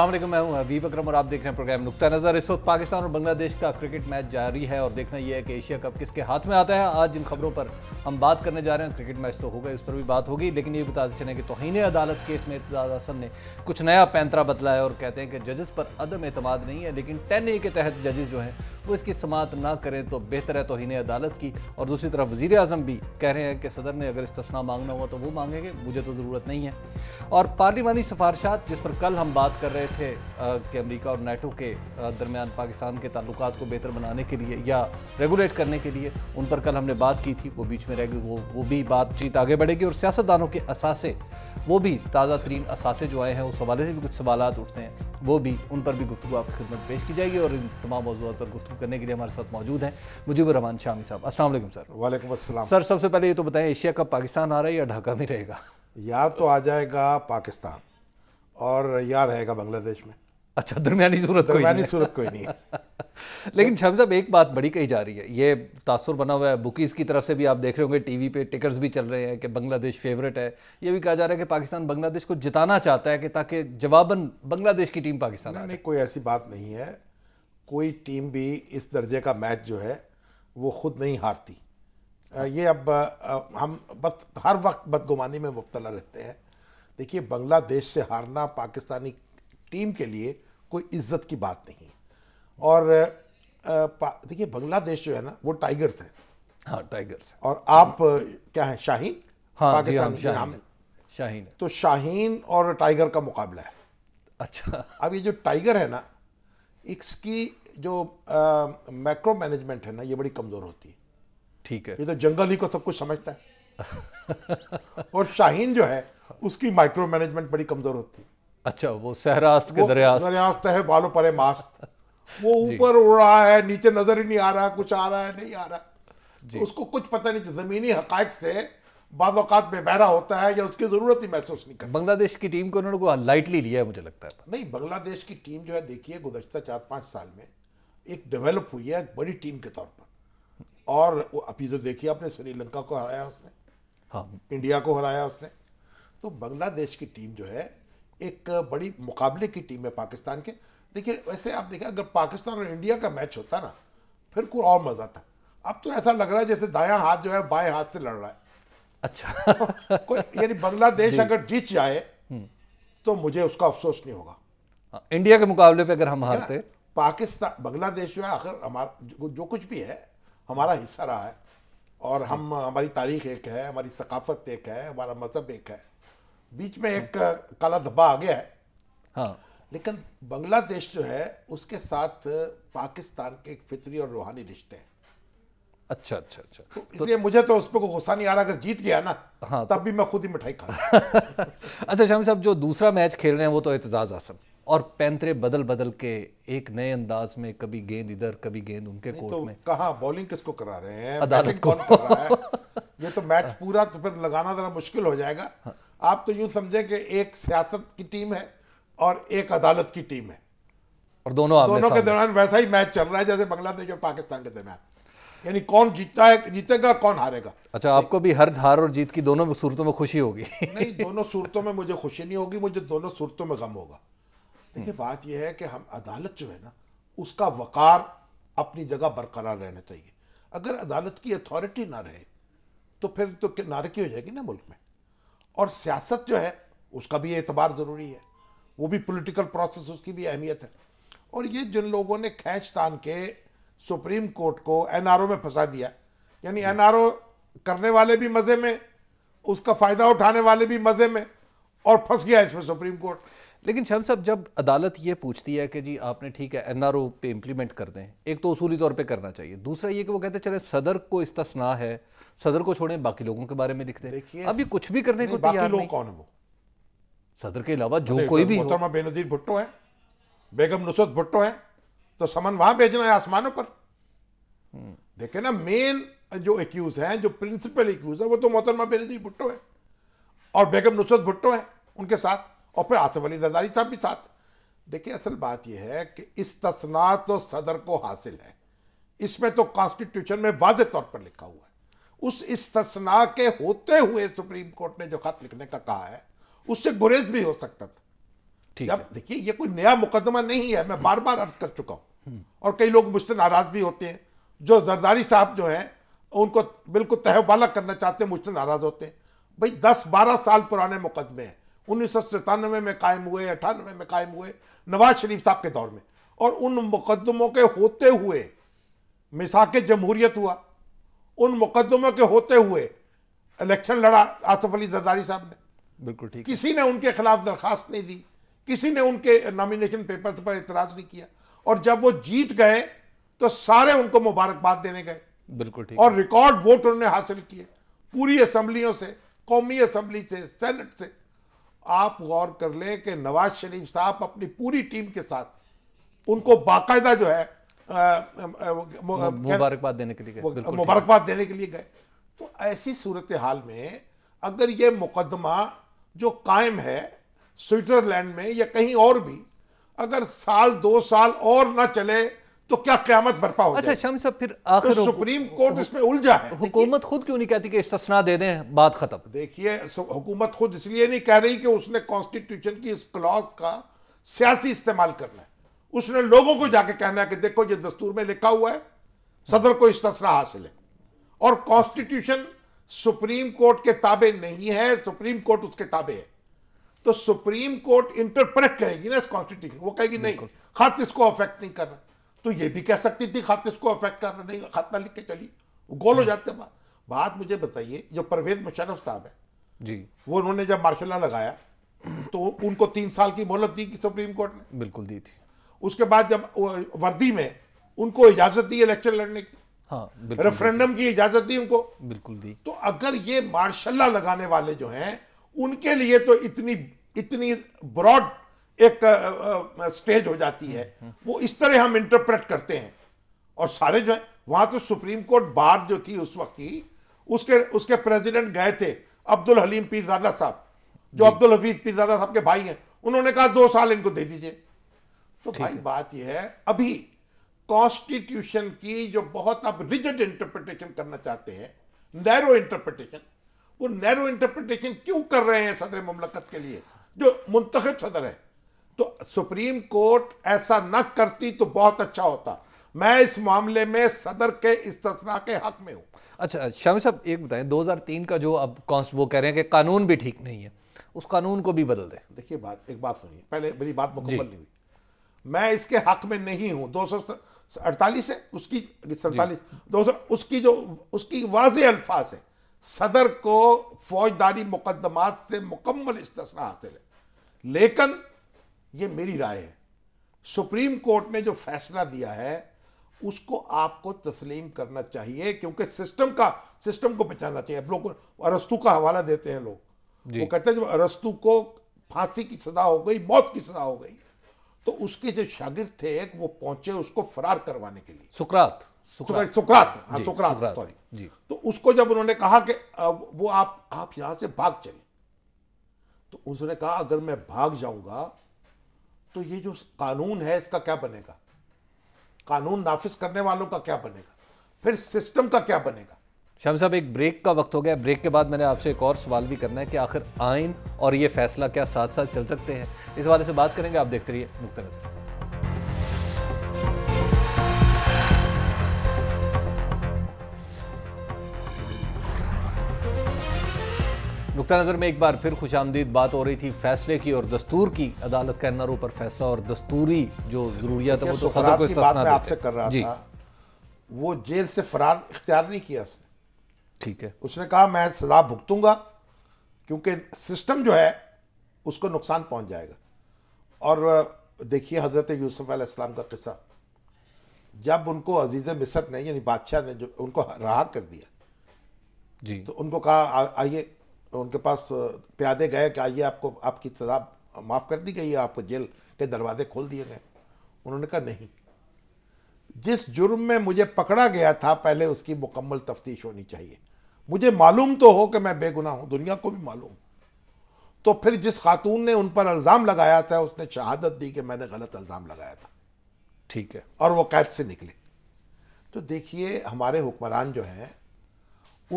असल मैं हूं हबीब अक्रम और आप देख रहे हैं प्रोग्राम नुकता नज़र इस वक्त पाकिस्तान और बांग्लादेश का क्रिकेट मैच जारी है और देखना यह है कि एशिया कप किसके हाथ में आता है आज जिन खबरों पर हम बात करने जा रहे हैं क्रिकेट मैच तो होगा उस पर भी बात होगी लेकिन ये बताते चले कि तोहन अदालत केस में एतजाज हसन ने कुछ नया पैंतरा बतलाया है और कहते हैं कि जजेस पर अदम अतमाद नहीं है लेकिन टेन ए के तहत जजेस जो हैं वो इसकी समात ना करें तो बेहतर है तोहन अदालत की और दूसरी तरफ वजीर अजम भी कह रहे हैं कि सदर ने अगर इस्तना मांगना हुआ तो वो मांगेंगे मुझे तो ज़रूरत नहीं है और पार्लिमानी सिफारशात जिस पर कल हम बात कर रहे थे कि अमरीका और नैटो के दरमियान पाकिस्तान के तल्लक को बेहतर बनाने के लिए या रेगुलेट करने के लिए उन पर कल हमने बात की थी वो बीच में रह गई वो वो भी बातचीत आगे बढ़ेगी और सियासतदानों के असासे वो भी ताज़ा तरीन असासे जो आए हैं उस हवाले से भी कुछ सवाल उठते हैं वो भी उन पर भी गुफ्तु आपकी खिदमत पेश की जाएगी और इन तमाम मौजूद पर गुफ्तु करने के लिए हमारे साथ मौजूद हैं रहमान शामी साहब असल सर वालेकुम सर सबसे पहले ये तो बताएं एशिया कप पाकिस्तान आ रहा है या ढाका में रहेगा या तो आ जाएगा पाकिस्तान और या रहेगा बांग्लादेश में अच्छा दरमियानी सूरत कोई नहीं सूरत कोई नहीं लेकिन शाम साहब एक बात बड़ी कही जा रही है ये तासुर बना हुआ है बुकीज़ की तरफ से भी आप देख रहे होंगे टीवी पे टिकर्स भी चल रहे हैं कि बांग्लादेश फेवरेट है ये भी कहा जा रहा है कि पाकिस्तान बांग्लादेश को जिताना चाहता है कि ताकि जवाबन बांग्लादेश की टीम पाकिस्तान नहीं, नहीं कोई ऐसी बात नहीं है कोई टीम भी इस दर्जे का मैच जो है वो खुद नहीं हारती ये अब हम बद हर वक्त बदगुमानी में मुबतला रहते हैं देखिए बांग्लादेश से हारना पाकिस्तानी टीम के लिए कोई इज्जत की बात नहीं और देखिए बांग्लादेश जो है ना वो टाइगर्स है हाँ टाइगर्स और आप क्या है शाहीन हाँ, पाकिस्तान हाँ, के नाम शाहीन तो शाहीन और टाइगर का मुकाबला है अच्छा अब ये जो टाइगर है ना इसकी जो मैक्रो मैनेजमेंट है ना ये बड़ी कमजोर होती है ठीक है ये तो जंगल ही को सब कुछ समझता है और शाहीन जो है उसकी माइक्रो मैनेजमेंट बड़ी कमजोर होती है अच्छा वो सहरास्त के दरियास्त है बालो परे मास्त वो ऊपर उड़ रहा है नीचे नजर ही नहीं आ रहा कुछ आ रहा है नहीं आ रहा तो उसको कुछ पता नहीं जमीनी हकायक से बाज़ात बेबहरा होता है या उसकी ज़रूरत ही महसूस नहीं करता बांग्लादेश की टीम को उन्होंने लाइटली लिया है मुझे लगता है नहीं बांग्लादेश की टीम जो है देखिए गुजशत चार पाँच साल में एक डेवलप हुई है एक बड़ी टीम के तौर पर और अभी तो देखिए आपने श्रीलंका को हराया उसने हाँ इंडिया को हराया उसने तो बांग्लादेश की टीम जो है एक बड़ी मुकाबले की टीम है पाकिस्तान के देखिए वैसे आप देखें अगर पाकिस्तान और इंडिया का मैच होता ना फिर कोई और मज़ा था अब तो ऐसा लग रहा है जैसे दाया हाथ जो है बाएं हाथ से लड़ रहा है अच्छा कोई यानी बांग्लादेश अगर जीत जाए हम्म। तो मुझे उसका अफसोस नहीं होगा हाँ, इंडिया के मुकाबले पे अगर हम हारते पाकिस्तान बांग्लादेश जो है आखिर हमारा जो कुछ भी है हमारा हिस्सा रहा है और हम हमारी तारीख एक है हमारी सकाफत एक है हमारा मजहब एक है बीच में एक काला धब्बा आ गया है हाँ लेकिन बांग्लादेश जो है उसके साथ पाकिस्तान के एक फितरी और रूहानी रिश्ते हैं अच्छा अच्छा अच्छा तो, तो इसलिए तो, मुझे तो उस पर कोई गुस्सा नहीं आ रहा अगर जीत गया ना हाँ तब तो, भी मैं खुद ही मिठाई खा अच्छा शामी साहब जो दूसरा मैच खेल रहे हैं वो तो एतजाज आसम और पैंतरे बदल बदल के एक नए अंदाज में कभी गेंद इधर कभी गेंद उनके कोर्ट तो में कहा बॉलिंग किसको करा रहे हैं अदालत कौन कर रहा है ये तो मैच पूरा तो फिर लगाना जरा मुश्किल हो जाएगा हाँ। आप तो यूं समझे कि एक सियासत की टीम है और एक अदालत की टीम है और दोनों दोनों के दौरान वैसा ही मैच चल रहा है जैसे बांग्लादेश और पाकिस्तान के दरमियान यानी कौन जीतता है जीतेगा कौन हारेगा अच्छा आपको भी हर हार और जीत की दोनों सूरतों में खुशी होगी नहीं दोनों सूरतों में मुझे खुशी नहीं होगी मुझे दोनों सूरतों में गम होगा देखिए हम्म। बात यह है कि हम अदालत जो है ना उसका वकार अपनी जगह बरकरार रहना चाहिए अगर अदालत की अथॉरिटी ना रहे तो फिर तो नारकी हो जाएगी ना मुल्क में और सियासत जो है उसका भी एतबार ज़रूरी है वो भी पॉलिटिकल प्रोसेस उसकी भी अहमियत है और ये जिन लोगों ने खैच तान के सुप्रीम कोर्ट को एनआरओ में फंसा दिया यानी एनआरओ करने वाले भी मज़े में उसका फ़ायदा उठाने वाले भी मज़े में और फंस गया इसमें सुप्रीम कोर्ट लेकिन शम साहब जब अदालत ये पूछती है कि जी आपने ठीक है एन आर ओ पे इम्प्लीमेंट कर दें एक तो असूली तौर पर करना चाहिए दूसरा ये कि वो कहते हैं चले सदर को इस तस्ना है सदर को छोड़ें बाकी लोगों के बारे में लिख दें अभी कुछ भी करने को लोग कौन है वो सदर के अलावा जो कोई तो भी बेनजीर भुट्टो है बेगम नुसरत भुट्टो है तो समन वहां भेजना है आसमानों पर देखे ना मेन जो एक्यूज है जो प्रिंसिपल एक्यूज है वो तो मोहतरमा बेनजीर भुट्टो है और बेगम नुसरत भुट्टो है उनके साथ और फिर आसिफ अली जरदारी साहब भी साथ देखिए असल बात यह है कि इस तस्ना तो सदर को हासिल है इसमें तो कॉन्स्टिट्यूशन में वाज तौर पर लिखा हुआ है उस इस तस्ना के होते हुए सुप्रीम कोर्ट ने जो खत लिखने का कहा है उससे गुरेज भी हो सकता था ठीक है देखिए ये कोई नया मुकदमा नहीं है मैं बार बार अर्ज कर चुका हूं हम्म। और कई लोग मुझसे नाराज भी होते हैं जो जरदारी साहब जो हैं उनको बिल्कुल तहवाला करना चाहते हैं मुझसे नाराज होते हैं भाई दस बारह साल पुराने मुकदमे हैं उन्नीस में कायम हुए अट्ठानवे में कायम हुए नवाज शरीफ साहब के दौर में और उन मुकदमों के होते हुए मिसाक जमहूरियत हुआ उन मुकदमों के होते हुए इलेक्शन लड़ा आसफ अली जदारी साहब ने बिल्कुल ठीक किसी ने उनके खिलाफ दरखास्त नहीं दी किसी ने उनके नॉमिनेशन पेपर्स पर इतराज नहीं किया और जब वो जीत गए तो सारे उनको मुबारकबाद देने गए बिल्कुल ठीक और रिकॉर्ड वोट उन्होंने हासिल किए पूरी असम्बलियों से कौमी असम्बली से सेनेट से आप गौर कर लें कि नवाज शरीफ साहब अपनी पूरी टीम के साथ उनको बाकायदा जो है मुबारकबाद देने के लिए मुबारकबाद देने के लिए गए तो ऐसी सूरत हाल में अगर ये मुकदमा जो कायम है स्विट्जरलैंड में या कहीं और भी अगर साल दो साल और ना चले तो क्या क्यामत बरपा हो अच्छा शाम साहब फिर तो आखिर तो सुप्रीम कोर्ट इसमें उलझा है हुकूमत खुद क्यों नहीं कहती कि इस्तना दे दें बात खत्म देखिए हुकूमत खुद इसलिए नहीं कह रही कि उसने कॉन्स्टिट्यूशन की इस क्लॉज का सियासी इस्तेमाल करना है उसने लोगों को जाके कहना है कि देखो ये दस्तूर में लिखा हुआ है सदर को इस्तना हासिल है और कॉन्स्टिट्यूशन सुप्रीम कोर्ट के ताबे नहीं है सुप्रीम कोर्ट उसके ताबे है तो सुप्रीम कोर्ट इंटरप्रेट कहेगी ना इस कॉन्स्टिट्यूशन वो कहेगी नहीं खत इसको अफेक्ट नहीं करना तो ये भी कह सकती थी खातिस को अफेक्ट करना नहीं खातना लिख के चली गोल हो हम्म। जाते बात बात मुझे बताइए जो परवेज मुशरफ साहब है जी वो उन्होंने जब मार्शल लगाया तो उनको तीन साल की मोहलत दी सुप्रीम कोर्ट ने बिल्कुल दी थी उसके बाद जब वर्दी में उनको इजाजत दी इलेक्शन लड़ने की हाँ, रेफरेंडम की इजाजत दी उनको बिल्कुल दी तो अगर ये मार्शल लगाने वाले जो हैं उनके लिए तो इतनी इतनी ब्रॉड एक स्टेज हो जाती है वो इस तरह हम इंटरप्रेट करते हैं और सारे जो है वहां तो सुप्रीम कोर्ट बार जो थी उस वक्त की उसके उसके प्रेसिडेंट गए थे अब्दुल हलीम पीरजादा साहब जो अब्दुल हफीज पीरजादा साहब के भाई हैं उन्होंने कहा दो साल इनको दे दीजिए तो भाई बात यह है अभी कॉन्स्टिट्यूशन की जो बहुत आप रिजिड इंटरप्रिटेशन करना चाहते हैं नैरो इंटरप्रिटेशन वो नैरो इंटरप्रिटेशन क्यों कर रहे हैं सदर ममलकत के लिए जो मुंतब सदर है तो सुप्रीम कोर्ट ऐसा न करती तो बहुत अच्छा होता मैं इस मामले में सदर के इस्तना के हक में हूँ अच्छा शामी साहब एक बताएं 2003 का जो अब कॉन्स्ट वो कह रहे हैं कि कानून भी ठीक नहीं है उस कानून को भी बदल दें देखिए बात एक बात सुनिए पहले मेरी बात मुकम्मल नहीं हुई मैं इसके हक में नहीं हूँ दो है उसकी सैतालीस दो उसकी जो उसकी वाज अल्फाज है सदर को फौजदारी मुकदमात से मुकम्मल इस्तना हासिल है लेकिन ये मेरी राय है सुप्रीम कोर्ट ने जो फैसला दिया है उसको आपको तस्लीम करना चाहिए क्योंकि सिस्टम का सिस्टम को बचाना चाहिए अब लोग अरस्तु का हवाला देते हैं लोग वो कहते हैं जब अरस्तु को फांसी की सजा हो गई मौत की सजा हो गई तो उसके जो शागिर थे वो पहुंचे उसको फरार करवाने के लिए सुकरात सुकरात सुकरात हाँ सुकरात सॉरी तो उसको जब उन्होंने कहा कि वो आप आप यहां से भाग चले तो उसने कहा अगर मैं भाग जाऊंगा तो ये जो कानून है इसका क्या बनेगा कानून नाफिज करने वालों का क्या बनेगा फिर सिस्टम का क्या बनेगा शाम साहब एक ब्रेक का वक्त हो गया ब्रेक के बाद मैंने आपसे एक और सवाल भी करना है कि आखिर आइन और ये फैसला क्या साथ साथ चल सकते हैं इस वाले से बात करेंगे आप देखते रहिए मुख्तर नुकता नज़र में एक बार फिर खुश आमदीद बात हो रही थी फैसले की और दस्तूर की अदालत का एनआरओ पर फैसला और दस्तूरी जो जरूरियात है वो तो सदर को आपसे कर रहा जी। था वो जेल से फरार इख्तियार नहीं किया उसने ठीक है उसने कहा मैं सजा भुगतूंगा क्योंकि सिस्टम जो है उसको नुकसान पहुंच जाएगा और देखिए हज़रत यूसुफ अलैहिस्सलाम का किस्सा जब उनको अजीज़ मिसर ने यानी बादशाह ने जो उनको रहा कर दिया जी तो उनको कहा आइए उनके पास प्यादे गए कि आइए आपको आपकी सजा माफ़ कर दी गई है आपको जेल के दरवाजे खोल दिए गए उन्होंने कहा नहीं जिस जुर्म में मुझे पकड़ा गया था पहले उसकी मुकम्मल तफ्तीश होनी चाहिए मुझे मालूम तो हो कि मैं बेगुनाह हूँ दुनिया को भी मालूम तो फिर जिस खातून ने उन पर अल्ज़ाम लगाया था उसने शहादत दी कि मैंने गलत इल्ज़ाम लगाया था ठीक है और वो कैद से निकले तो देखिए हमारे हुक्मरान जो हैं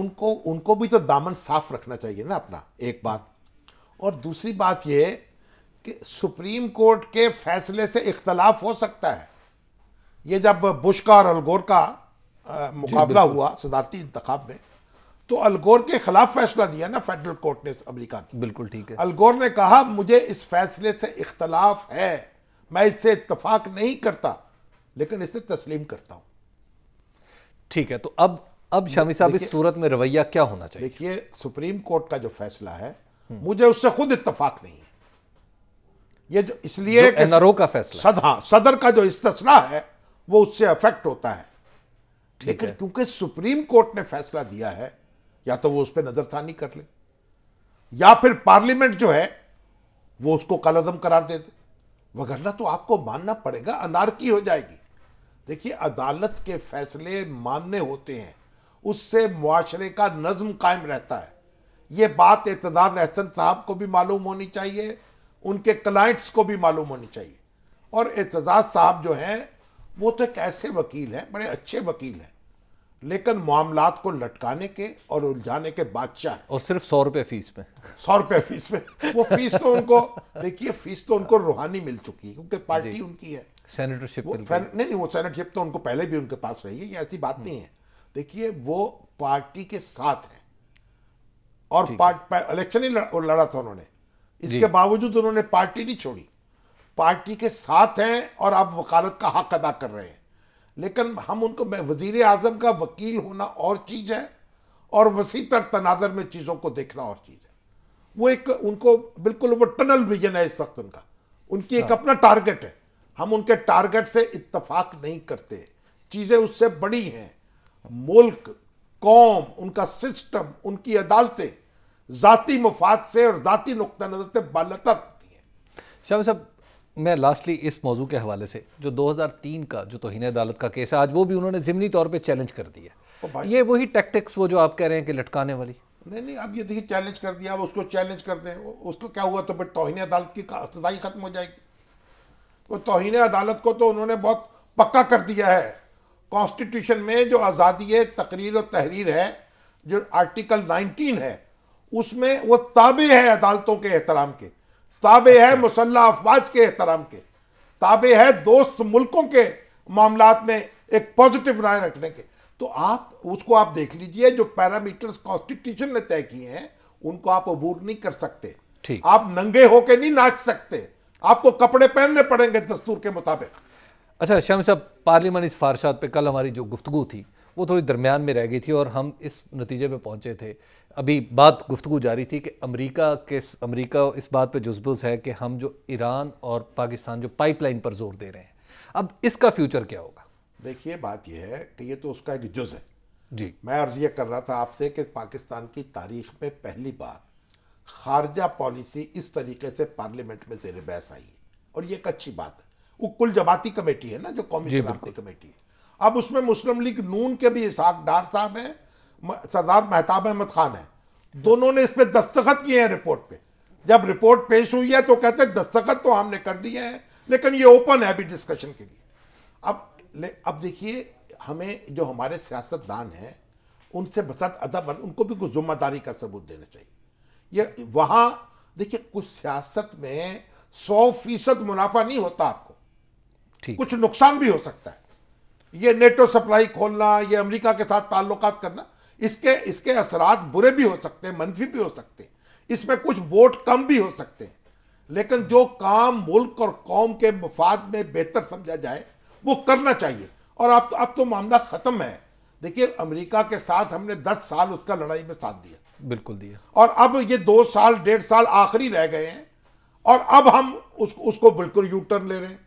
उनको उनको भी तो दामन साफ रखना चाहिए ना अपना एक बात और दूसरी बात यह कि सुप्रीम कोर्ट के फैसले से इख्तलाफ हो सकता है ये जब बुश का और अलगोर का आ, मुकाबला हुआ सदारती इंतखा में तो अलगोर के खिलाफ फैसला दिया ना फेडरल कोर्ट ने अमरीका बिल्कुल ठीक है अलगोर ने कहा मुझे इस फैसले से इख्तलाफ है मैं इससे इतफाक नहीं करता लेकिन इसे तस्लीम करता हूं ठीक है तो अब अब शामी साहब इस सूरत में रवैया क्या होना चाहिए देखिए सुप्रीम कोर्ट का जो फैसला है मुझे उससे खुद इतफाक नहीं है ये जो इसलिए जो का फैसला सद हाँ सदर का जो इस्तना है वो उससे अफेक्ट होता है लेकिन क्योंकि सुप्रीम कोर्ट ने फैसला दिया है या तो वो उस पर नजरसानी कर ले या फिर पार्लियामेंट जो है वो उसको कलदम करार दे दे वगरना तो आपको मानना पड़ेगा अनारकी हो जाएगी देखिए अदालत के फैसले मानने होते हैं उससे मुआरे का नज़म कायम रहता है ये बात एतजाज अहसन साहब को भी मालूम होनी चाहिए उनके क्लाइंट्स को भी मालूम होनी चाहिए और एतजाज साहब जो हैं वो तो एक ऐसे वकील हैं बड़े अच्छे वकील हैं लेकिन मामला को लटकाने के और उलझाने के बादशाह और सिर्फ सौ रुपये फीस पे सौ रुपये फीस पे वो फीस तो उनको देखिए फीस तो उनको रूहानी मिल चुकी है क्योंकि पार्टी उनकी है सेनेटरशिप नहीं नहीं वो सेनेटरशिप तो उनको पहले भी उनके पास रही है ये ऐसी बात हम्म। नहीं है देखिए वो पार्टी के साथ है और इलेक्शन ही लड़ा था उन्होंने इसके बावजूद उन्होंने पार्टी नहीं छोड़ी पार्टी के साथ हैं और आप वकालत का हक अदा कर रहे हैं लेकिन हम उनको वजीर आजम का वकील होना और चीज़ है और वसी तर तनाजर में चीज़ों को देखना और चीज़ है वो एक उनको बिल्कुल वो टनल विजन है इस वक्त उनका उनकी एक हाँ। अपना टारगेट है हम उनके टारगेट से इतफाक नहीं करते चीज़ें उससे बड़ी हैं मुल्क कौम उनका सिस्टम उनकी अदालतें ज़ाती मफाद से और ज़ाती नुक़ नज़र से बालतर होती हैं शाम साहब मैं लास्टली इस मौजू के हवाले से जो 2003 का जो तोहन अदालत का केस है आज वो भी उन्होंने ज़मनी तौर पर चैलेंज कर दिया ये वही टैक्टिक्स वो जो आप कह रहे हैं कि लटकाने वाली नहीं नहीं अब ये देखिए चैलेंज कर दिया अब उसको चैलेंज कर दें उसको क्या हुआ तो फिर तोहन अदालत की सजाई ख़त्म हो जाएगी वो तो तोहन अदालत को तो उन्होंने बहुत पक्का कर दिया है कॉन्स्टिट्यूशन में जो आज़ादी तकरीर और तहरीर है जो आर्टिकल 19 है उसमें वो ताबे है अदालतों के एहतराम के ताबे है अच्छा। मुसल्ह अफवाज के एहतराम के ताबे है दोस्त मुल्कों के मामला में एक पॉजिटिव राय रखने के तो आप उसको आप देख लीजिए जो पैरामीटर्स कॉन्स्टिट्यूशन ने तय किए हैं उनको आप अबूर नहीं कर सकते आप नंगे होके नहीं नाच सकते आपको कपड़े पहनने पड़ेंगे दस्तूर के मुताबिक अच्छा श्याम साहब पार्लियामान इस फारशात पे कल हमारी जो गुफ्तु थी वो थोड़ी दरमियान में रह गई थी और हम इस नतीजे पे पहुंचे थे अभी बात गुफ्तु जारी थी कि अमेरिका के अमेरिका इस बात पे जुजबुज है कि हम जो ईरान और पाकिस्तान जो पाइपलाइन पर जोर दे रहे हैं अब इसका फ्यूचर क्या होगा देखिए बात यह है कि ये तो उसका एक जुज है जी मैं अर्ज ये कर रहा था आपसे कि पाकिस्तान की तारीख में पहली बार खारजा पॉलिसी इस तरीके से पार्लियामेंट में जेर बहस आई है और ये एक अच्छी बात है वो कुल जमाती कमेटी है ना जो कौमी जमाती कमेटी है अब उसमें मुस्लिम लीग नून के भी इसाक डार साहब हैं सरदार मेहताब अहमद खान है दोनों ने इसमें दस्तखत किए हैं रिपोर्ट पे जब रिपोर्ट पेश हुई है तो कहते हैं दस्तखत तो हमने कर दिए हैं लेकिन ये ओपन है अभी डिस्कशन के लिए अब अब देखिए हमें जो हमारे सियासतदान हैं उनसे बसत अदब उनको भी कुछ जिम्मेदारी का सबूत देना चाहिए ये वहाँ देखिए कुछ सियासत में सौ फीसद मुनाफा नहीं होता आपको कुछ नुकसान भी हो सकता है ये नेटो सप्लाई खोलना ये अमेरिका के साथ ताल्लुकात करना इसके इसके असरात बुरे भी हो सकते हैं मनफी भी हो सकते हैं इसमें कुछ वोट कम भी हो सकते हैं लेकिन जो काम मुल्क और कौम के मफाद में बेहतर समझा जाए वो करना चाहिए और अब तो अब तो मामला ख़त्म है देखिए अमेरिका के साथ हमने दस साल उसका लड़ाई में साथ दिया बिल्कुल दिया और अब ये दो साल डेढ़ साल आखिरी रह गए हैं और अब हम उस, उसको बिल्कुल यू टर्न ले रहे हैं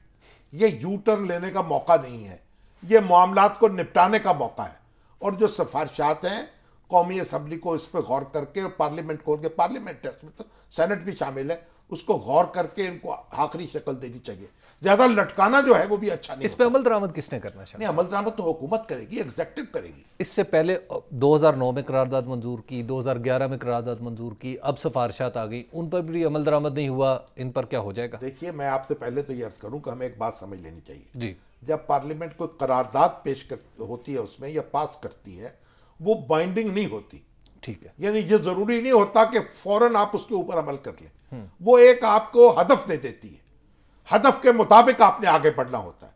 ये यू टर्न लेने का मौका नहीं है ये मामला को निपटाने का मौका है और जो सिफारशात हैं कौमी असम्बली को इस पर गौर करके और पार्लियामेंट खोल के पार्लियामेंट में तो सेनेट भी शामिल है उसको गौर करके इनको आखिरी शक्ल देनी चाहिए ज्यादा लटकाना जो है वो भी अच्छा नहीं इस पर अमल दरामद किसने करना चाहिए अमल दरामद तो हुकूमत करेगी एग्जेक्टिव करेगी इससे पहले 2009 में करारदाद मंजूर की 2011 में करारदाद मंजूर की अब सिफारशात आ गई उन पर भी अमल दरामद नहीं हुआ इन पर क्या हो जाएगा देखिए मैं आपसे पहले तो ये अर्ज करूँ कि हमें एक बात समझ लेनी चाहिए जी जब पार्लियामेंट कोई करारदाद पेश कर होती है उसमें या पास करती है वो बाइंडिंग नहीं होती ठीक है यानी ये जरूरी नहीं होता कि फौरन आप उसके ऊपर अमल कर लें हम्म। वो एक आपको हदफ दे देती है हदफ के मुताबिक आपने आगे बढ़ना होता है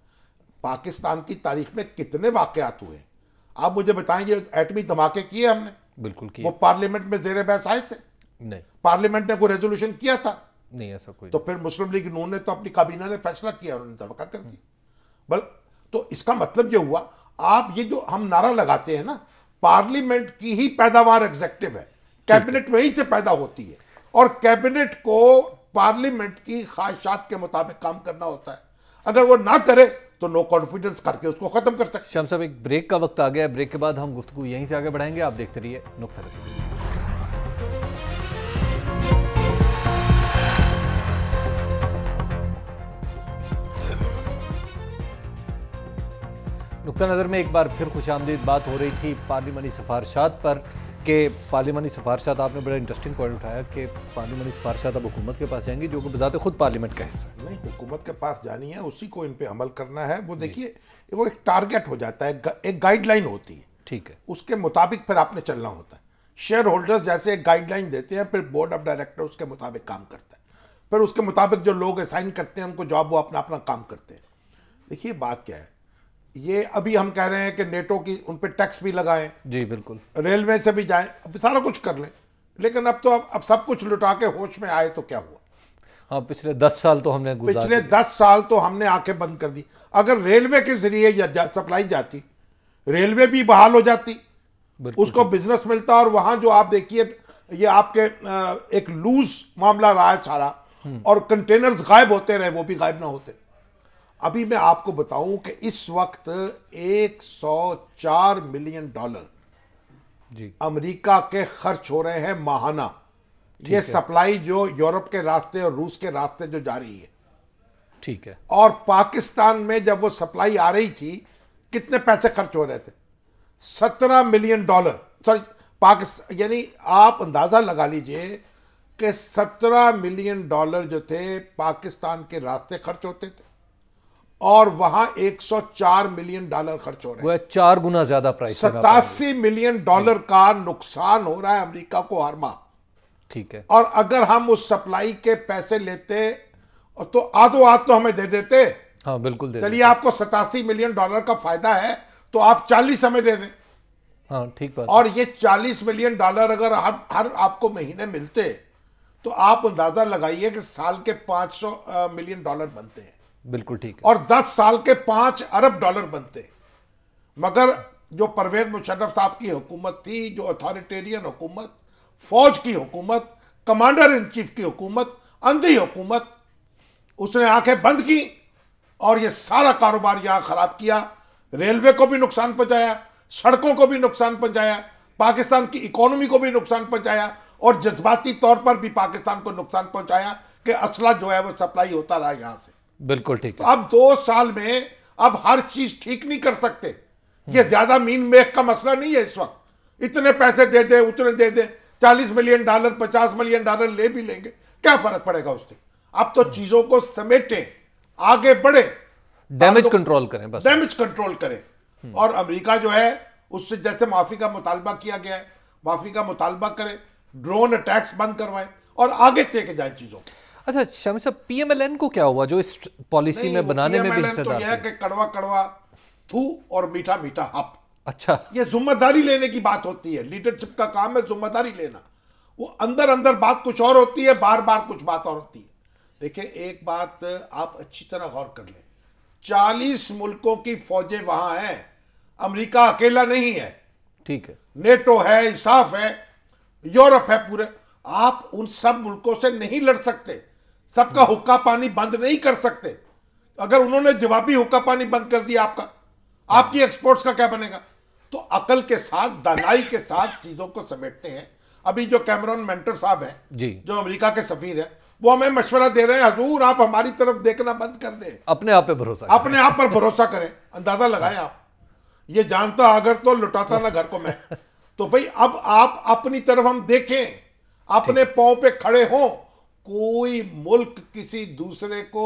पाकिस्तान की तारीख में कितने वाकयात हुए आप मुझे बताएंगे एटमी धमाके किए हमने बिल्कुल किए वो पार्लियामेंट में जेर बहस आए थे नहीं पार्लियामेंट ने कोई रेजोल्यूशन किया था नहीं ऐसा कोई तो फिर मुस्लिम लीग नून ने तो अपनी काबीना ने फैसला किया उन्होंने धमाका कर दिया बल तो इसका मतलब ये हुआ आप ये जो हम नारा लगाते हैं ना पार्लियामेंट की ही पैदावार एग्जेक्टिव है कैबिनेट वहीं से पैदा होती है और कैबिनेट को पार्लियामेंट की ख्वाहिशात के मुताबिक काम करना होता है अगर वो ना करे तो नो कॉन्फिडेंस करके उसको खत्म कर सकते श्याम साहब एक ब्रेक का वक्त आ गया है ब्रेक के बाद हम गुफ्तु यहीं से आगे बढ़ाएंगे आप देखते रहिए नुकता नुकता नज़र में एक बार फिर खुश आमदीद बात हो रही थी पार्लिमानी सिफारशात पर कि पार्लियामानी सिफारशात आपने बड़ा इंटरेस्टिंग पॉइंट उठाया कि पार्लियामानी सिफारशात अब हुकूमत के पास जाएंगी जो कि बजाते खुद पार्लियामेंट का हिस्सा नहीं हुकूमत के पास जानी है उसी को इन पर अमल करना है वो देखिए वो एक टारगेट हो जाता है एक गाइडलाइन होती है ठीक है उसके मुताबिक फिर आपने चलना होता है शेयर होल्डर्स जैसे एक गाइडलाइन देते हैं फिर बोर्ड ऑफ डायरेक्टर उसके मुताबिक काम करता है फिर उसके मुताबिक जो लोग असाइन करते हैं उनको जॉब वो अपना अपना काम करते हैं देखिए बात क्या है ये अभी हम कह रहे हैं कि नेटो की उन पर टैक्स भी लगाएं जी बिल्कुल रेलवे से भी जाएं अब सारा कुछ कर लें लेकिन अब तो अब अब सब कुछ लुटा के होश में आए तो क्या हुआ हाँ पिछले दस साल तो हमने पिछले दस साल तो हमने आंखें बंद कर दी अगर रेलवे के जरिए जा, सप्लाई जाती रेलवे भी बहाल हो जाती उसको बिजनेस मिलता और वहां जो आप देखिए ये आपके एक लूज मामला रहा है सारा हम्म। और कंटेनर्स गायब होते रहे वो भी गायब ना होते अभी मैं आपको बताऊं कि इस वक्त 104 मिलियन डॉलर जी अमेरिका के खर्च हो रहे हैं माहाना ये सप्लाई जो यूरोप के रास्ते और रूस के रास्ते जो जा रही है ठीक है और पाकिस्तान में जब वो सप्लाई आ रही थी कितने पैसे खर्च हो रहे थे सत्रह मिलियन डॉलर सॉरी पाकिस्तान यानी आप अंदाज़ा लगा लीजिए कि सत्रह मिलियन डॉलर जो थे पाकिस्तान के रास्ते खर्च होते थे और वहां 104 मिलियन डॉलर खर्च हो रहे हैं चार गुना ज्यादा प्राइस सतासी मिलियन डॉलर हाँ। का नुकसान हो रहा है अमेरिका को हर माह ठीक है और अगर हम उस सप्लाई के पैसे लेते तो आधो आध तो हमें दे देते हाँ बिल्कुल दे चलिए आपको सतासी मिलियन डॉलर का फायदा है तो आप चालीस हमें दे दें हाँ ठीक बात और ये चालीस मिलियन डॉलर अगर हर हर आपको महीने मिलते तो आप अंदाजा लगाइए कि साल के पांच सौ मिलियन डॉलर बनते हैं बिल्कुल ठीक और 10 साल के पांच अरब डॉलर बनते मगर जो परवेज मुशर्रफ साहब की हुकूमत थी जो अथॉरिटेरियन हुकूमत फौज की हुकूमत कमांडर इन चीफ की हुकूमत अंधी हुकूमत उसने आंखें बंद की और ये सारा कारोबार यहां ख़राब किया रेलवे को भी नुकसान पहुंचाया सड़कों को भी नुकसान पहुंचाया पाकिस्तान की इकोनॉमी को भी नुकसान पहुंचाया और जज्बाती तौर पर भी पाकिस्तान को नुकसान पहुंचाया कि असला जो है वो सप्लाई होता रहा यहां से बिल्कुल ठीक तो अब दो साल में अब हर चीज ठीक नहीं कर सकते ये ज्यादा मीन मेक का मसला नहीं है इस वक्त इतने पैसे दे दे उतने दे दे चालीस मिलियन डॉलर पचास मिलियन डॉलर ले भी लेंगे क्या फर्क पड़ेगा उससे अब तो चीजों को समेटें आगे बढ़े डैमेज कंट्रोल करें बस डैमेज कंट्रोल करें हम्म। और अमेरिका जो है उससे जैसे माफी का मुतालबा किया गया है माफी का मुतालबा करें ड्रोन अटैक्स बंद करवाएं और आगे चेके जाए चीजों को अच्छा शाम साहब पीएमएलएन को क्या हुआ जो इस पॉलिसी में बनाने में भी तो तो कि कड़वा कड़वा थू और मीठा मीठा हप अच्छा ये जिम्मेदारी लेने की बात होती है लीडरशिप का काम है जिम्मेदारी लेना वो अंदर अंदर बात कुछ और होती है बार बार कुछ बात और होती है देखिए एक बात आप अच्छी तरह गौर कर ले चालीस मुल्कों की फौजें वहां हैं अमेरिका अकेला नहीं है ठीक है नेटो है इसाफ है यूरोप है पूरे आप उन सब मुल्कों से नहीं लड़ सकते सबका हुक्का पानी बंद नहीं कर सकते अगर उन्होंने जवाबी हुक्का पानी बंद कर दिया आपका आपकी एक्सपोर्ट्स का क्या बनेगा तो अकल के साथ दलाई के साथ चीजों को समेटते हैं अभी जो कैमरॉन मेंटर साहब हैं जी जो अमेरिका के सफीर हैं वो हमें मशवरा दे रहे हैं हजूर आप हमारी तरफ देखना बंद कर दें अपने आप पे भरोसा अपने आप पर भरोसा करें अंदाजा लगाएं आप ये जानता अगर तो लुटाता ना घर को मैं तो भाई अब आप अपनी तरफ हम देखें अपने पाओ पे खड़े हों कोई मुल्क किसी दूसरे को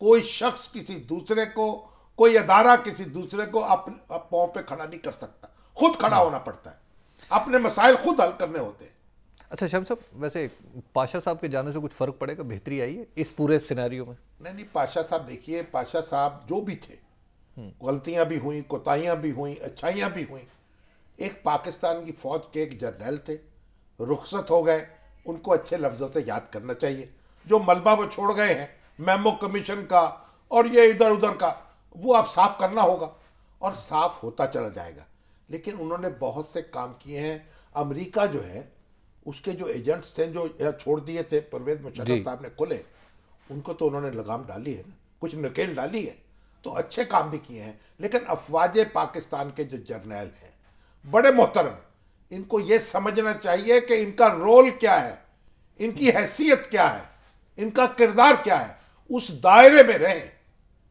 कोई शख्स किसी दूसरे को कोई अदारा किसी दूसरे को अपने पाँव पे खड़ा नहीं कर सकता खुद खड़ा हाँ। होना पड़ता है अपने मसाइल खुद हल करने होते हैं अच्छा शम साहब वैसे पाशा साहब के जाने से कुछ फ़र्क पड़ेगा बेहतरी आई है इस पूरे सिनेरियो में नहीं नहीं पाशा साहब देखिए पाशा साहब जो भी थे हम्म। गलतियां भी हुई कोताहियां भी हुई अच्छाइयाँ भी हुई एक पाकिस्तान की फ़ौज के एक जर्नल थे रुखसत हो गए उनको अच्छे लफ्ज़ों से याद करना चाहिए जो मलबा वो छोड़ गए हैं मेमो कमीशन का और ये इधर उधर का वो आप साफ करना होगा और साफ होता चला जाएगा लेकिन उन्होंने बहुत से काम किए हैं अमेरिका जो है उसके जो एजेंट्स थे जो छोड़ दिए थे परवेज मुशर्रफ साहब ने खुले उनको तो उन्होंने लगाम डाली है ना कुछ नकेल डाली है तो अच्छे काम भी किए हैं लेकिन अफवाज पाकिस्तान के जो जर्नैल हैं बड़े मोहतरम इनको ये समझना चाहिए कि इनका रोल क्या है इनकी हैसियत क्या है इनका किरदार क्या है उस दायरे में रहे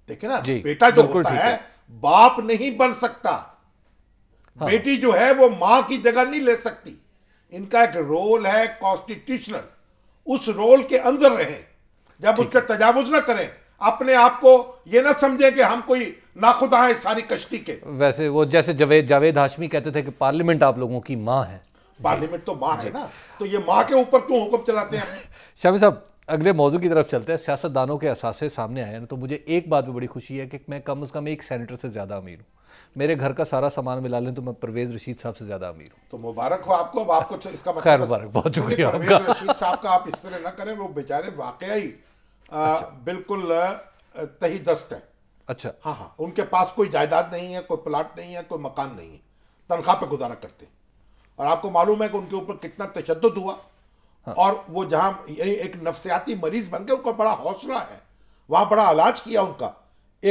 देखे ना बेटा जो होता है बाप नहीं बन सकता हाँ। बेटी जो है वो मां की जगह नहीं ले सकती इनका एक रोल है कॉन्स्टिट्यूशनल उस रोल के अंदर रहे जब उसका तजावुज ना करें अपने आप को ये ना समझे कि हम कोई नाखुदा है सारी कश्ती के वैसे वो जैसे जावेद जावेद हाशमी कहते थे कि पार्लियामेंट आप लोगों की माँ है पार्लियामेंट तो माँ है ना तो ये माँ के ऊपर क्यों हुक्म चलाते हैं शामी साहब अगले मौजू की तरफ चलते हैं सियासतदानों के असासे सामने आए हैं तो मुझे एक बात पे बड़ी खुशी है कि मैं कम अज़ कम एक सेनेटर से ज़्यादा अमीर हूँ मेरे घर का सारा सामान मिला लें तो मैं परवेज रशीद साहब से ज़्यादा अमीर हूँ तो मुबारक हो आपको आपको तो इसका मतलब खैर मुबारक बहुत शुक्रिया रशीद साहब का आप इस तरह ना करें वो बेचारे वाकई अच्छा। बिल्कुल तही दस्त है अच्छा हाँ हाँ उनके पास कोई जायदाद नहीं है कोई प्लाट नहीं है कोई मकान नहीं है तनख्वाह पे गुजारा करते हैं और आपको मालूम है कि उनके ऊपर कितना तशद हुआ हाँ। और वो जहाँ यानी एक नफसियाती मरीज बन गए उनका बड़ा हौसला है वहाँ बड़ा इलाज किया उनका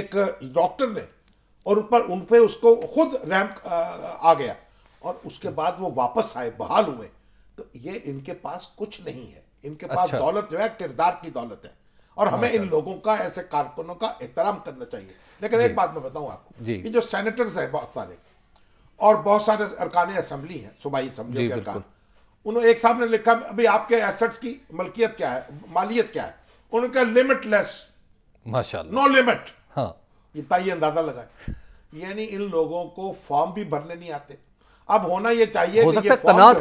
एक डॉक्टर ने और उन पर उन पर उसको खुद रैम्प आ गया और उसके बाद वो वापस आए बहाल हुए तो ये इनके पास कुछ नहीं है इनके अच्छा। पास दौलत जो है किरदार की दौलत है और हमें हाँ, इन लोगों का ऐसे कारकुनों का एहतराम करना चाहिए लेकिन एक बात मैं बताऊं आपको कि जो सेनेटर्स हैं बहुत सारे और बहुत सारे अरकान असम्बली हैं सूबाई असम्बली उन्होंने एक साहब ने लिखा अभी आपके एसेट्स की मलकियत क्या है मालियत क्या है उनका लिमिटलेस माशाल्लाह नो लिमिट हाँ ये अंदाजा लगाए यानी इन लोगों को फॉर्म भी भरने नहीं आते अब होना ये चाहिए हो कि ये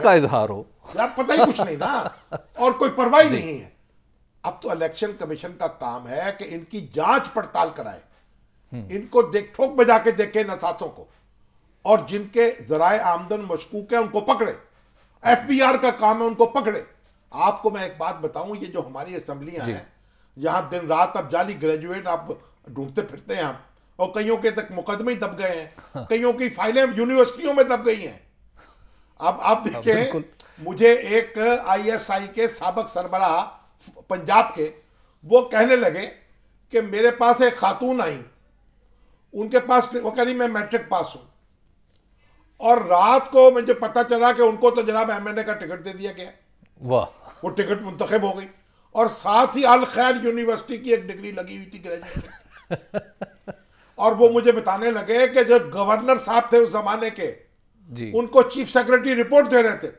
का इजहार हो यार पता ही कुछ नहीं ना और कोई परवाही नहीं है अब तो इलेक्शन कमीशन का काम है कि इनकी जांच पड़ताल कराए हम्म। इनको देख ठोक बजा के देखे नसासों को और जिनके जराए आमदन मशकूक है उनको पकड़े एफबीआर का काम है उनको पकड़े आपको मैं एक बात बताऊं ये जो हमारी असम्बलियां हैं जहां दिन रात अब जाली ग्रेजुएट आप ढूंढते फिरते हैं हम और कईयों के तक मुकदमे दब गए हैं हाँ। कईयों की फाइलें यूनिवर्सिटियों में दब गई हैं अब आप हाँ, देखें मुझे एक आईएसआई के सबक सरबरा पंजाब के वो कहने लगे कि मेरे पास एक खातून आई उनके पास वो कह रही मैं मैट्रिक पास हूँ और रात को मुझे पता चला कि उनको तो जनाब एम का टिकट दे दिया गया वाह वो टिकट मुंतखब हो गई और साथ ही अल खैर यूनिवर्सिटी की एक डिग्री लगी हुई थी ग्रेजुएट और वो मुझे बताने लगे कि जो गवर्नर साहब थे उस जमाने के जी। उनको चीफ सेक्रेटरी रिपोर्ट दे रहे थे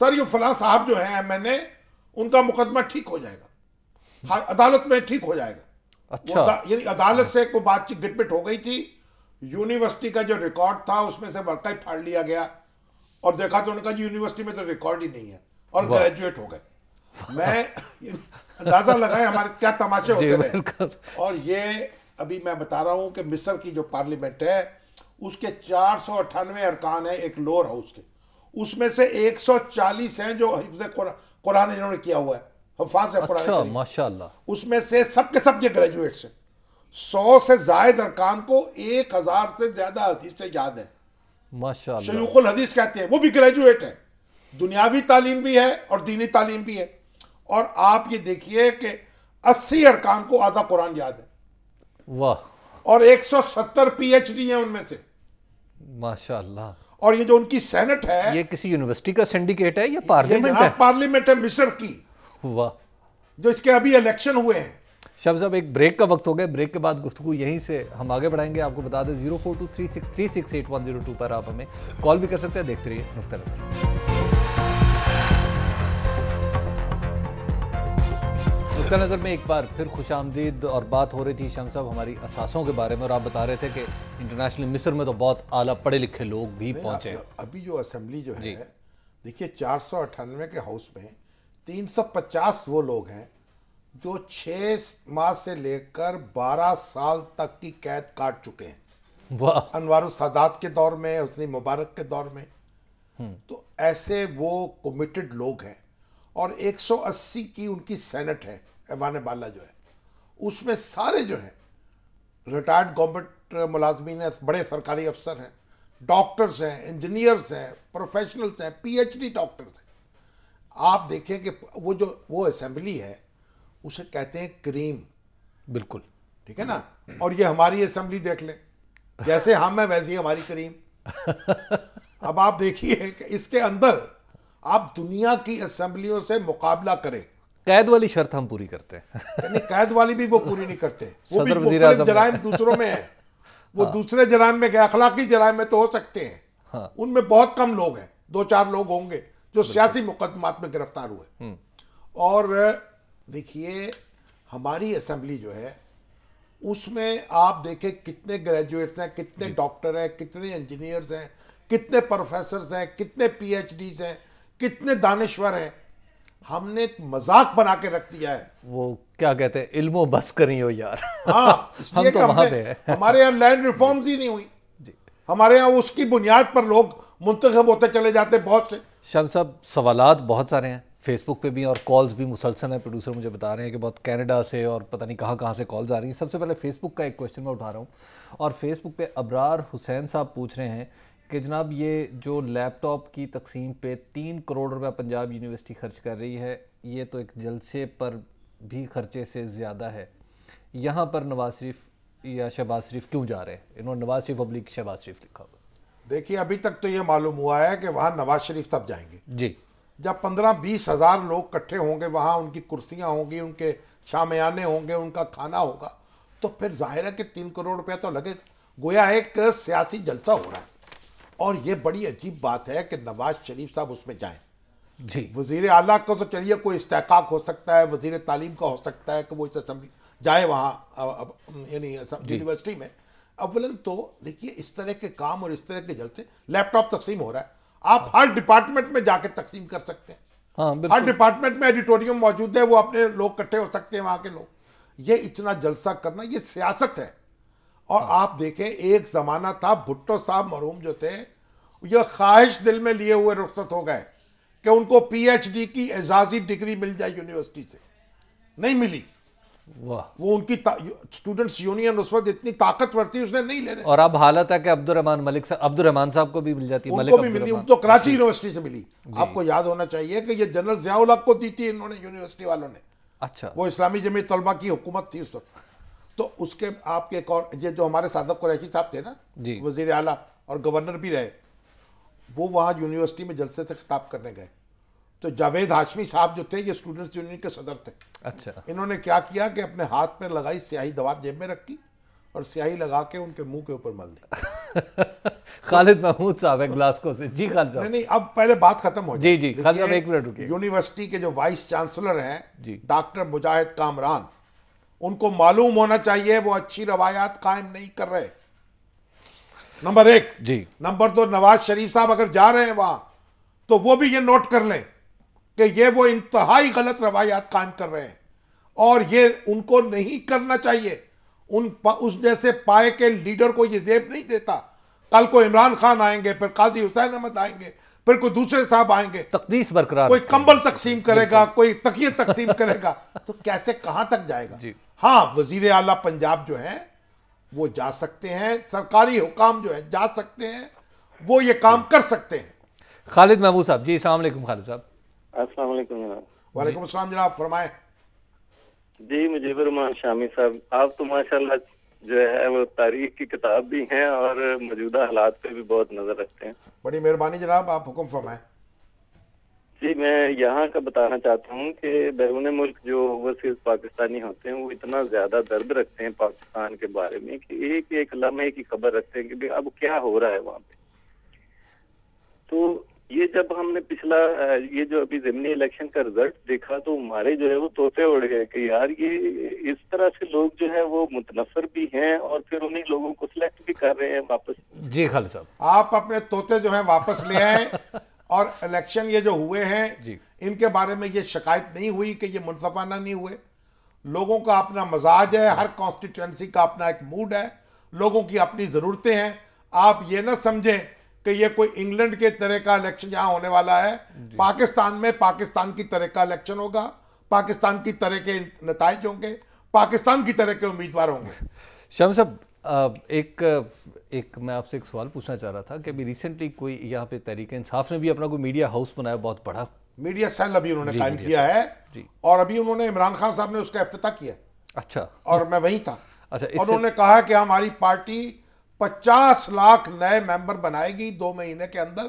सर ये फला साहब जो है एम उनका मुकदमा ठीक हो जाएगा हाँ, अदालत में ठीक हो जाएगा अच्छा यानी अदालत से कोई बातचीत गिटमिट हो गई थी यूनिवर्सिटी का जो रिकॉर्ड था उसमें से वर्का ही फाड़ लिया गया और देखा तो उनका जी यूनिवर्सिटी में तो रिकॉर्ड ही नहीं है और ग्रेजुएट हो गए मैं अंदाजा लगाए हमारे क्या तमाशे होते हैं और ये अभी मैं बता रहा हूँ कि मिस्र की जो पार्लियामेंट है उसके चार सौ अट्ठानवे अरकान है एक लोअर हाउस के उसमें से 140 हैं जो हिफ्ज कुरान इन्होंने किया हुआ है हफाज है अच्छा, माशाल्लाह उसमें से सब के सब ये ग्रेजुएट्स हैं सौ से जायद अरकान को एक हजार से ज्यादा हदीसें याद हैं माशाल्लाह शयूखुल हदीस कहते हैं वो भी ग्रेजुएट है दुनियावी तालीम भी है और दीनी तालीम भी है और आप ये देखिए कि अस्सी अरकान को आधा कुरान याद है वाह और एक सौ सत्तर पी एच डी है उनमें से माशाल्लाह और ये जो उनकी सेनेट है ये किसी यूनिवर्सिटी का सिंडिकेट है या पार्लियामेंट है पार्लियामेंट है मिस्र की वाह जो इसके अभी इलेक्शन हुए हैं शब्द अब एक ब्रेक का वक्त हो गया ब्रेक के बाद गुफ्तु यहीं से हम आगे बढ़ाएंगे आपको बता दें zero four two three six three six eight one zero two पर आप हमें कॉल भी कर सकते हैं देखते रहिए नुकता नुकता नज़र में एक बार फिर खुश आमदीद और बात हो रही थी शम साहब हमारी असासों के बारे में और आप बता रहे थे कि इंटरनेशनल मिस्र में तो बहुत आला पढ़े लिखे लोग भी पहुंचे अभी जो असम्बली जो है देखिए चार सौ अट्ठानवे के हाउस में तीन सौ पचास वो लोग हैं जो छः माह से लेकर बारह साल तक की कैद काट चुके हैं वाह अनवर सादात के दौर में उसने मुबारक के दौर में हम्म। तो ऐसे वो कमिटेड लोग हैं और 180 की उनकी सेनेट है ऐवान बाला जो है उसमें सारे जो हैं रिटायर्ड गवर्नमेंट मुलाजमीन हैं बड़े सरकारी अफसर हैं डॉक्टर्स हैं इंजीनियर्स हैं प्रोफेशनल्स हैं पीएचडी डॉक्टर्स हैं आप देखें कि वो जो वो असेंबली है उसे कहते हैं क्रीम बिल्कुल ठीक है ना और ये हमारी असेंबली देख लें जैसे हम है वैसी हमारी करीम अब आप देखिए कि इसके अंदर आप दुनिया की असम्बलियों से मुकाबला करें कैद वाली शर्त हम पूरी करते हैं कैद वाली भी वो पूरी नहीं करते वो भी जराइम दूसरों में है वो हाँ। दूसरे जराइम में गए अखलाकी जराइम में तो हो सकते हैं हाँ। उनमें बहुत कम लोग हैं दो चार लोग होंगे जो सियासी मुकदमात में गिरफ्तार हुए हम्म। और देखिए हमारी असम्बली जो है उसमें आप देखें कितने ग्रेजुएट्स हैं कितने डॉक्टर हैं कितने इंजीनियर्स हैं कितने प्रोफेसर हैं कितने पीएचडीज हैं कितने दानश्वर हैं हमने एक मजाक बना के रख दिया है वो क्या कहते हैं इल्मो बस करी हो यार हाँ हम तो वहां पे हमारे यहाँ लैंड रिफॉर्म्स ही नहीं हुई जी हमारे यहाँ उसकी बुनियाद पर लोग मुंतखब होते चले जाते बहुत से शाम साहब सवाल बहुत सारे हैं फेसबुक पे भी और कॉल्स भी मुसलसल हैं प्रोड्यूसर मुझे बता रहे हैं कि बहुत कनाडा से और पता नहीं कहाँ कहाँ से कॉल्स आ रही हैं सबसे पहले फेसबुक का एक क्वेश्चन मैं उठा रहा हूँ और फेसबुक पे अबरार हुसैन साहब पूछ रहे हैं कि जनाब ये जो लैपटॉप की तकसीम पे तीन करोड़ रुपया पंजाब यूनिवर्सिटी खर्च कर रही है ये तो एक जलसे पर भी खर्चे से ज़्यादा है यहाँ पर नवाज शरीफ या शहबाज शरीफ क्यों जा रहे हैं इन्होंने नवाज शरीफ अब्लिक शहबाज शरीफ लिखा हुआ देखिए अभी तक तो ये मालूम हुआ है कि वहाँ नवाज शरीफ तब जाएंगे जी जब पंद्रह बीस हज़ार लोग इकट्ठे होंगे वहाँ उनकी कुर्सियाँ होंगी उनके शामियाने होंगे उनका खाना होगा तो फिर जाहिर है कि तीन करोड़ रुपया तो लगेगा गोया एक सियासी जलसा हो रहा है और ये बड़ी अजीब बात है कि नवाज शरीफ साहब उसमें जाएं जी वजीर अला को तो चलिए कोई इस्तेक हो सकता है वजीर तालीम का हो सकता है कि वो इस असम्बली जाए वहाँ यानी यूनिवर्सिटी में अवल तो देखिए इस तरह के काम और इस तरह के जलसे लैपटॉप तकसीम हो रहा है आप हाँ। हर डिपार्टमेंट में जाके तकसीम कर सकते हैं हाँ, हर डिपार्टमेंट में एडिटोरियम मौजूद है वो अपने लोग इकट्ठे हो सकते हैं वहाँ के लोग ये इतना जलसा करना ये सियासत है और हाँ। आप देखें एक जमाना था भुट्टो साहब मरूम जो थे ये ख्वाहिश दिल में लिए हुए रुख्सत हो गए कि उनको पीएचडी की एजाजी डिग्री मिल जाए यूनिवर्सिटी से नहीं मिली वाह वो उनकी स्टूडेंट्स यूनियन उस वक्त इतनी ताकतवर थी उसने नहीं लेने और अब हालत है कि अब्दुलरहमान मलिक साहब अब्दुलरहमान साहब को भी मिल जाती है उनको भी मिली उनको कराची यूनिवर्सिटी से मिली आपको याद होना चाहिए कि ये जनरल जयाउल को दी थी इन्होंने यूनिवर्सिटी वालों ने अच्छा वो इस्लामी जमी तलबा की हुकूमत थी उस वक्त तो उसके आपके कौन ये जो हमारे सादक कुरैशी साहब थे ना जी वजीर अला और गवर्नर भी रहे वो वहाँ यूनिवर्सिटी में जलसे से खिताब करने गए तो जावेद हाशमी साहब जो थे ये स्टूडेंट्स यूनियन के सदर थे अच्छा इन्होंने क्या किया कि अपने हाथ में लगाई स्याही दवा जेब में रखी और स्याही लगा के उनके मुंह के ऊपर मल दी खालिद महमूद साहब है ग्लास्को से जी खालिद साहब नहीं नहीं अब पहले बात खत्म हो जी जी खालिद साहब एक मिनट रुकिए यूनिवर्सिटी के जो वाइस चांसलर हैं डॉक्टर मुजाहिद कामरान उनको मालूम होना चाहिए वो अच्छी रवायात कायम नहीं कर रहे नंबर एक जी नंबर दो नवाज शरीफ साहब अगर जा रहे हैं वहां तो वो भी ये नोट कर लें कि ये वो इंतहाई गलत रवायात कायम कर रहे हैं और ये उनको नहीं करना चाहिए उन उस जैसे पाए के लीडर को ये जेब नहीं देता कल को इमरान खान आएंगे फिर काजी हुसैन अहमद आएंगे फिर कोई दूसरे साहब आएंगे तकदीस बरकरार कोई कंबल तकसीम करेगा कोई तकिए तकसीम करेगा तो कैसे कहां तक जाएगा जी हाँ वजीर अला पंजाब जो हैं वो जा सकते हैं सरकारी हुकाम जो है जा सकते हैं वो ये काम कर सकते हैं खालिद महबूब साहब जी अलैक्म खालिद साहब वालेकुम अस्सलाम जनाब फरमाए जी मुजीब रहमान शामी साहब आप तो माशाल्लाह जो है वो तारीख की किताब भी हैं और मौजूदा हालात पे भी बहुत नजर रखते हैं बड़ी मेहरबानी जनाब आप हुक्म फरमाएं जी मैं यहाँ का बताना चाहता हूँ कि बैरून मुल्क जो ओवरसीज पाकिस्तानी होते हैं वो इतना ज्यादा दर्द रखते हैं पाकिस्तान के बारे में कि एक एक लम्हे की खबर रखते हैं कि अब क्या हो रहा है वहाँ पे तो ये जब हमने पिछला ये जो अभी जमनी इलेक्शन का रिजल्ट देखा तो हमारे जो है वो तोते उड़ गए कि यार ये इस तरह से लोग जो है वो मुतनफर भी हैं और फिर उन्हीं लोगों को सिलेक्ट भी कर रहे हैं वापस जी खाली साहब आप अपने तोते जो है वापस ले आए और इलेक्शन ये जो हुए हैं इनके बारे में ये शिकायत नहीं हुई कि ये मुनसफाना नहीं हुए लोगों का अपना मजाज है हर कॉन्स्टिट्यूंसी का अपना एक मूड है लोगों की अपनी ज़रूरतें हैं आप ये ना समझें कि ये कोई इंग्लैंड के तरह का इलेक्शन यहाँ होने वाला है पाकिस्तान में पाकिस्तान की तरह का इलेक्शन होगा पाकिस्तान की तरह के नतज होंगे पाकिस्तान की तरह के उम्मीदवार होंगे शम साहब एक एक मैं आपसे एक सवाल पूछना चाह रहा था कि अभी रिसेंटली कोई यहाँ पे तहरीक इंसाफ ने भी अपना कोई मीडिया हाउस बनाया बहुत बड़ा मीडिया सेल अभी उन्होंने कायम किया है और अभी उन्होंने इमरान खान साहब ने उसका अफ्तः किया अच्छा और मैं वहीं था अच्छा और उन्होंने कहा कि हमारी पार्टी 50 लाख नए मेंबर बनाएगी दो महीने के अंदर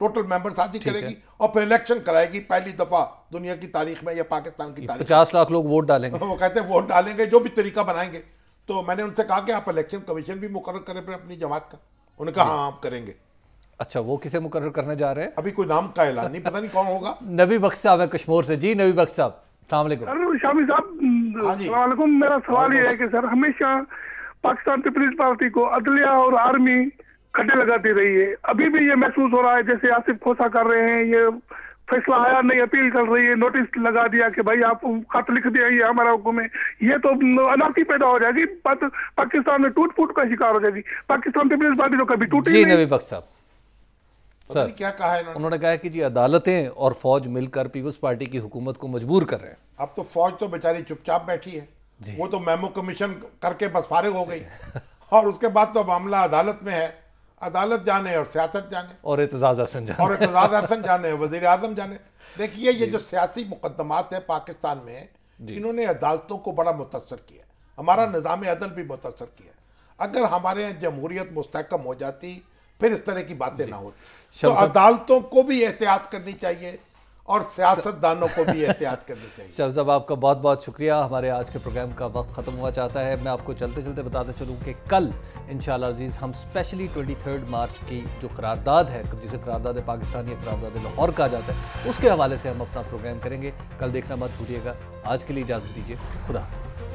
टोटल मेंबर साझी करेगी और फिर इलेक्शन कराएगी पहली दफा दुनिया की तारीख में या पाकिस्तान की तारीख पचास लाख लोग वोट डालेंगे वो कहते हैं वोट डालेंगे जो भी तरीका बनाएंगे तो मैंने उनसे कहा कि आप इलेक्शन कमीशन भी मुकर करें पर अपनी जमात का उन्होंने कहा हाँ आप करेंगे अच्छा वो किसे मुकर करने जा रहे हैं अभी कोई नाम का ऐलान नहीं पता नहीं कौन होगा नबी बख्श साहब है कश्मीर से जी नबी बख्श साहब शामी साहब हाँ मेरा सवाल ये है कि सर हमेशा पाकिस्तान पीपल्स पार्टी को अदलिया और आर्मी खड्डे लगाती रही है अभी भी ये महसूस हो रहा है जैसे आसिफ खोसा कर रहे हैं ये फैसला आया नहीं अपील चल रही है नोटिस लगा दिया कि भाई आप खत लिख दिया ये हमारा हुक्म है ये तो अनाथी पैदा हो जाएगी पाकिस्तान में टूट फूट का शिकार हो जाएगी पाकिस्तान तो पीपल्स पार्टी तो कभी टूटी नहीं नबी साहब सर क्या कहा है उन्होंने कहा कि जी अदालतें और फौज मिलकर पीपल्स पार्टी की हुकूमत को मजबूर कर रहे हैं अब तो फौज तो बेचारी चुपचाप बैठी है वो तो मेमो कमीशन करके बस फारिग हो गई और उसके बाद तो मामला अदालत में है अदालत जाने और सियासत जाने और एतजाज हसन जाने और एतजाज हसन जाने वजीर आजम जाने देखिए ये जो सियासी मुकदमात है पाकिस्तान में इन्होंने अदालतों को बड़ा मुतासर किया हमारा हाँ। निज़ाम अदल भी मुतासर किया अगर हमारे यहाँ जमहूरियत मुस्तकम हो जाती फिर इस तरह की बातें ना होती तो अदालतों को भी एहतियात करनी चाहिए और सियासतदानों को भी एहतियात करनी चाहिए साहब आपका बहुत बहुत शुक्रिया हमारे आज के प्रोग्राम का वक्त ख़त्म हुआ चाहता है मैं आपको चलते चलते बताते चलूँ कि कल इन अजीज़ हम स्पेशली ट्वेंटी थर्ड मार्च की जो करारदाद है जिसे करारदाद पाकिस्तान या करारदाद लाहौर कहा जाता है उसके हवाले से हम अपना प्रोग्राम करेंगे कल देखना मत भूलिएगा आज के लिए इजाज़त दीजिए खुदा हाफ़